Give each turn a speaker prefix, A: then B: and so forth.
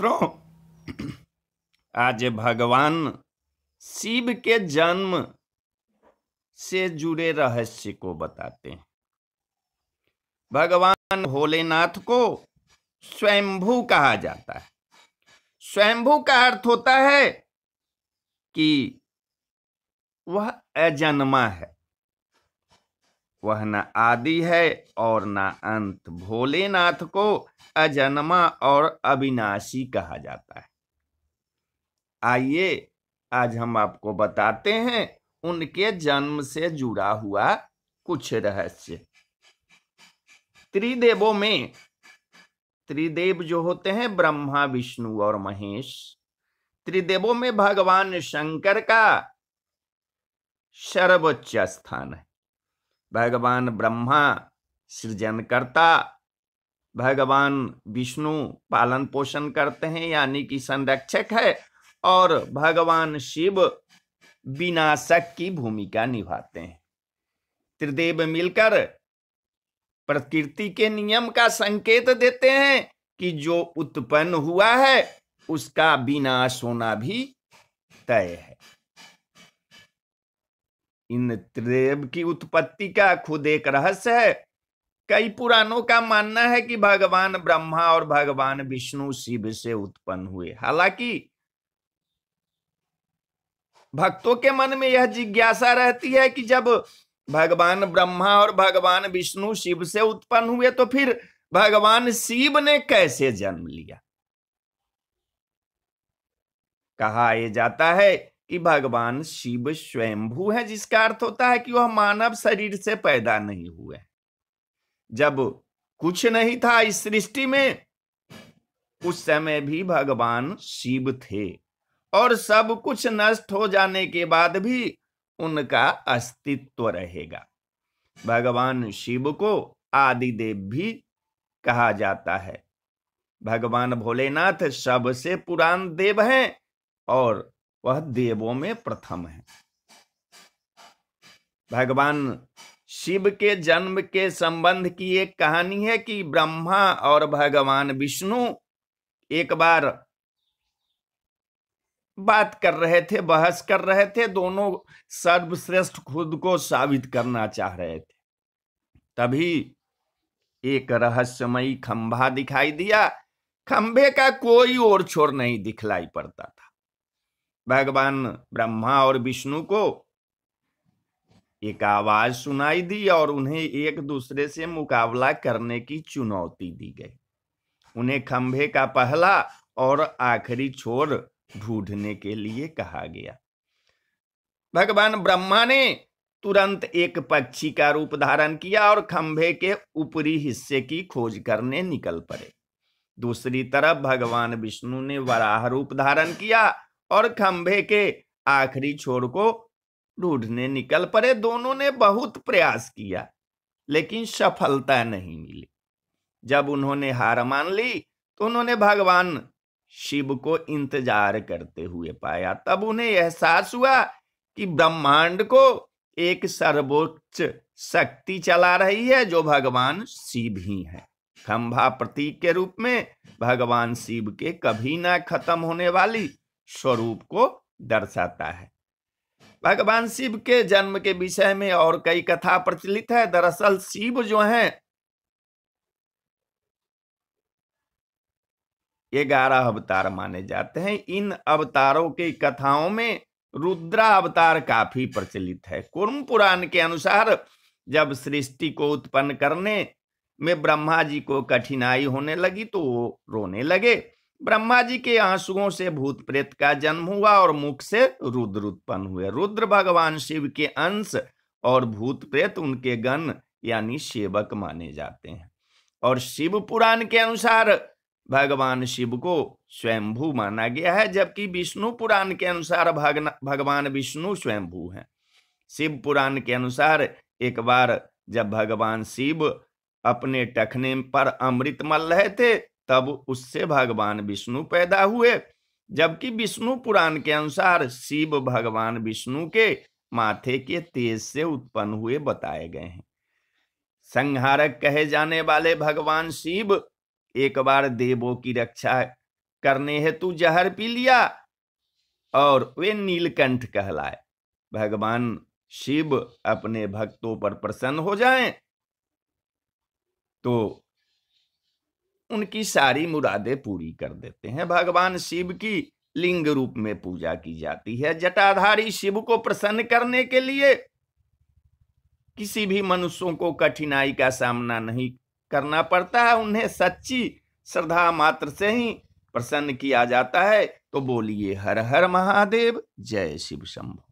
A: मित्रों आज भगवान शिव के जन्म से जुड़े रहस्य को बताते हैं भगवान भोलेनाथ को स्वयंभू कहा जाता है स्वयंभू का अर्थ होता है कि वह अजन्मा है वह न आदि है और न अंत भोलेनाथ को अजन्मा और अविनाशी कहा जाता है आइए आज हम आपको बताते हैं उनके जन्म से जुड़ा हुआ कुछ रहस्य त्रिदेवों में त्रिदेव जो होते हैं ब्रह्मा विष्णु और महेश त्रिदेवों में भगवान शंकर का सर्वोच्च स्थान है भगवान ब्रह्मा सृजन करता भगवान विष्णु पालन पोषण करते हैं यानी कि संरक्षक है और भगवान शिव विनाशक की भूमिका निभाते हैं त्रिदेव मिलकर प्रकृति के नियम का संकेत देते हैं कि जो उत्पन्न हुआ है उसका विनाश होना भी तय है इन त्रिदेव की उत्पत्ति का खुद एक रहस्य है कई पुराणों का मानना है कि भगवान ब्रह्मा और भगवान विष्णु शिव से उत्पन्न हुए हालांकि भक्तों के मन में यह जिज्ञासा रहती है कि जब भगवान ब्रह्मा और भगवान विष्णु शिव से उत्पन्न हुए तो फिर भगवान शिव ने कैसे जन्म लिया कहा यह जाता है कि भगवान शिव स्वयंभू है जिसका अर्थ होता है कि वह मानव शरीर से पैदा नहीं हुए जब कुछ नहीं था इस सृष्टि में उस समय भी भगवान शिव थे और सब कुछ नष्ट हो जाने के बाद भी उनका अस्तित्व रहेगा भगवान शिव को आदिदेव भी कहा जाता है भगवान भोलेनाथ सबसे पुरान देव हैं और वह देवों में प्रथम है भगवान शिव के जन्म के संबंध की एक कहानी है कि ब्रह्मा और भगवान विष्णु एक बार बात कर रहे थे बहस कर रहे थे दोनों सर्वश्रेष्ठ खुद को साबित करना चाह रहे थे तभी एक रहस्यमयी खंभा दिखाई दिया खंभे का कोई और छोर नहीं दिखलाई पड़ता था भगवान ब्रह्मा और विष्णु को एक आवाज सुनाई दी और उन्हें एक दूसरे से मुकाबला करने की चुनौती दी गई उन्हें खंभे का पहला और आखिरी छोर ढूंढने के लिए कहा गया भगवान ब्रह्मा ने तुरंत एक पक्षी का रूप धारण किया और खंभे के ऊपरी हिस्से की खोज करने निकल पड़े दूसरी तरफ भगवान विष्णु ने वराह रूप धारण किया और खंभे के आखिरी छोर को ढूंढने निकल पड़े दोनों ने बहुत प्रयास किया लेकिन सफलता नहीं मिली जब उन्होंने हार मान ली तो उन्होंने भगवान शिव को इंतजार करते हुए पाया तब उन्हें एहसास हुआ कि ब्रह्मांड को एक सर्वोच्च शक्ति चला रही है जो भगवान शिव ही है खंभा प्रतीक के रूप में भगवान शिव के कभी ना खत्म होने वाली स्वरूप को दर्शाता है भगवान शिव के जन्म के विषय में और कई कथा प्रचलित है दरअसल शिव जो है ग्यारह अवतार माने जाते हैं इन अवतारों की कथाओं में रुद्रा अवतार काफी प्रचलित है कुर्म पुराण के अनुसार जब सृष्टि को उत्पन्न करने में ब्रह्मा जी को कठिनाई होने लगी तो वो रोने लगे ब्रह्मा जी के आंसुओं से भूत प्रेत का जन्म हुआ और मुख से रुद्र उत्पन्न हुए रुद्र भगवान शिव के अंश और भूत प्रेत उनके गण यानी सेवक माने जाते हैं और शिव पुराण के अनुसार भगवान शिव को स्वयंभू माना गया है जबकि विष्णु पुराण के अनुसार भगवान विष्णु स्वयंभू हैं शिव पुराण के अनुसार एक बार जब भगवान शिव अपने टखने पर अमृत मल रहे थे तब उससे भगवान विष्णु पैदा हुए जबकि विष्णु पुराण के अनुसार शिव भगवान विष्णु के माथे के तेज से उत्पन्न हुए बताए गए हैं संहारक कहे जाने वाले भगवान शिव एक बार देवों की रक्षा करने हेतु जहर पी लिया और वे नीलकंठ कहलाए भगवान शिव अपने भक्तों पर प्रसन्न हो जाएं तो उनकी सारी मुरादें पूरी कर देते हैं भगवान शिव की लिंग रूप में पूजा की जाती है जटाधारी शिव को प्रसन्न करने के लिए किसी भी मनुष्यों को कठिनाई का सामना नहीं करना पड़ता है उन्हें सच्ची श्रद्धा मात्र से ही प्रसन्न किया जाता है तो बोलिए हर हर महादेव जय शिव शंभु